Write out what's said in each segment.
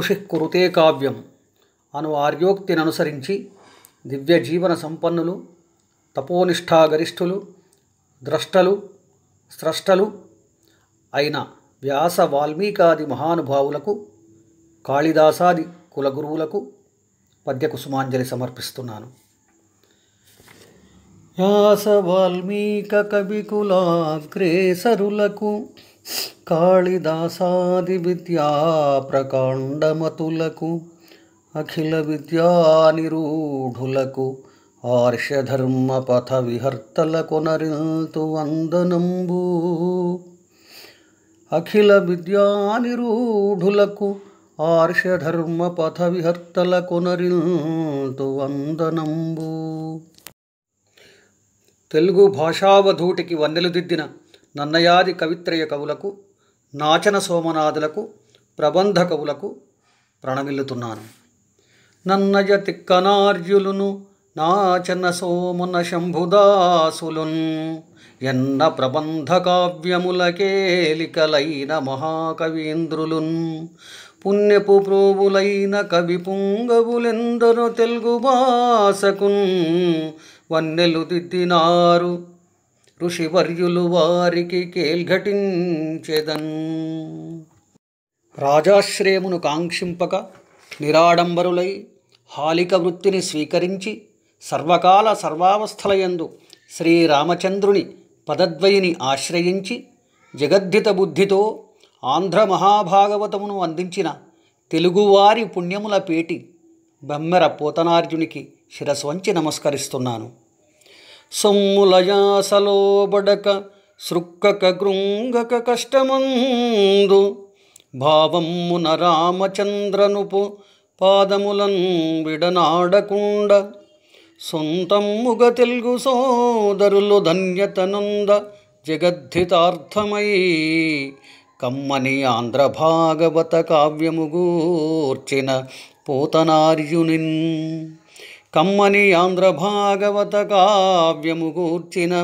ఋషి కురుతే కావ్యం అను అనుసరించి దివ్య జీవన సంపన్నులు తపోనిష్టాగరిష్ఠులు ద్రష్టలు స్రష్టలు అయిన వ్యాస వాల్మీకాది మహానుభావులకు కాళిదాసాది కులగురువులకు పద్యకుసుమాంజలి సమర్పిస్తున్నాను వ్యాస వాల్మీక కవికులాగ్రేసరులకు కాళిదాసాది విద్యా ప్రకాండమతులకు అఖిల విద్యానిరూఢులకు ఆర్షధర్మ పథ విహర్తల కొనరింతు వందనంబు అఖిల విద్యానిరూఢులకు ఆర్షధర్మ పథ విహర్తల కొనరింతు వందనంబు తెలుగు భాషావధూటికి వందెలు దిద్దిన నన్నయాది కవిత్రయ కవులకు నాచన సోమనాథులకు ప్రబంధ కవులకు ప్రణమిల్లుతున్నాను నన్నయ తిక్కనార్జులును నాచన సోమున శంభుదాసులున్ ఎన్న ప్రబంధ కావ్యములకేలికలైన మహాకవీంద్రులున్ పుణ్యపు ప్రోగులైన కవి పుంగవులెందరో తెలుగు భాషకున్ వన్నెలు దిద్దినారు ఋషివర్యులు వారికి కేల్ఘటించేదన్ రాజాశ్రయమును కాంక్షింపక నిరాడంబరులై హాలిక వృత్తిని స్వీకరించి సర్వకాల సర్వావస్థలయందు శ్రీరామచంద్రుని పదద్వయిని ఆశ్రయించి జగద్ధిత బుద్ధితో ఆంధ్ర మహాభాగవతమును అందించిన తెలుగువారి పుణ్యముల పేటి బమ్మెర పోతనార్జునికి శిరస్వంచి నమస్కరిస్తున్నాను సొమ్ములయాసలోబడక సృక్కక గృంగక కష్టమందు భావమున రామచంద్రనుపు పాదములన్ విడనాడకుండ సొంతమ్ముగ తెలుగు సోదరులు ధన్యతనంద జగద్ధితార్థమై కమ్మని ఆంధ్ర భాగవత కావ్యముగూర్చిన పోతనార్యునిన్ కమ్మని ఆంధ్ర భాగవత కావ్యము కూర్చిన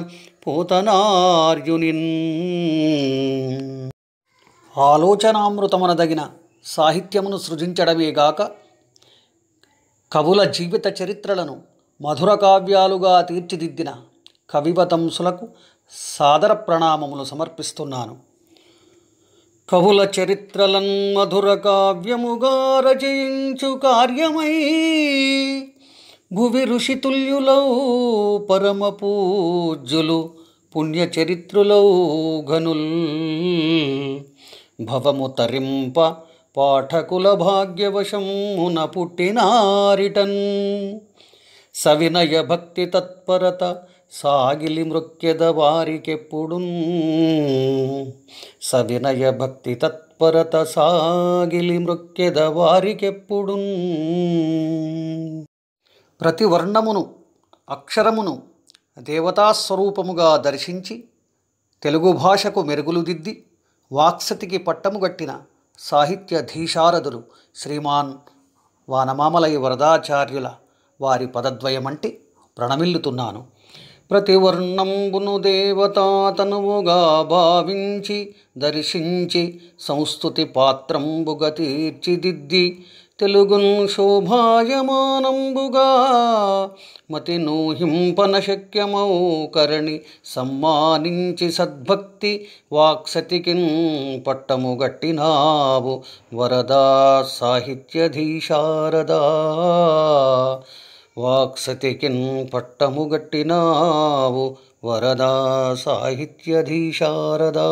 పూతనార్యునిన్ ఆలోచనామృతమనదగిన సాహిత్యమును సృజించడమేగాక కవుల జీవిత చరిత్రలను మధుర కావ్యాలుగా తీర్చిదిద్దిన కవివతంసులకు సాదర ప్రణామములు సమర్పిస్తున్నాను కవుల చరిత్రలన్ మధుర కావ్యముగా రచయించు కార్యమై భువి ఋషితుల్యులౌ పరమపూజ్యులు పుణ్యచరిత్రులౌ ఘనుల్ భవము తరింప పాఠకుల భాగ్యవశమున పుట్టినారిటన్ సవినయ భక్తి తత్పరత సాగిలి మృక్యద వారికెప్పుడు సవినయ భక్తి తత్పరత సాగిలి మృక్యద వారికెప్పుడు ప్రతి వర్ణమును అక్షరమును దేవతాస్వరూపముగా దర్శించి తెలుగు భాషకు మెరుగులు దిద్ది వాక్సతికి పట్టముగట్టిన సాహిత్య ధీశారదులు శ్రీమాన్ వానమామలయ వరదాచార్యుల వారి పదద్వయమంటి ప్రణమిల్లుతున్నాను ప్రతి వర్ణంబును దేవతాతనువుగా భావించి దర్శించి సంస్థుతి పాత్రంబుగ తీర్చిదిద్ది తెలుగున్ శోభాయమానంబుగా మతి శక్యమౌ కరణి సమ్మానించి సద్భక్తి వాక్సతికిన్ పట్టము గట్టినావు వరదా సాహిత్యధీశారదా వాక్సతికిన్ పట్టము గట్టినావు వరదా సాహిత్యధీశారదా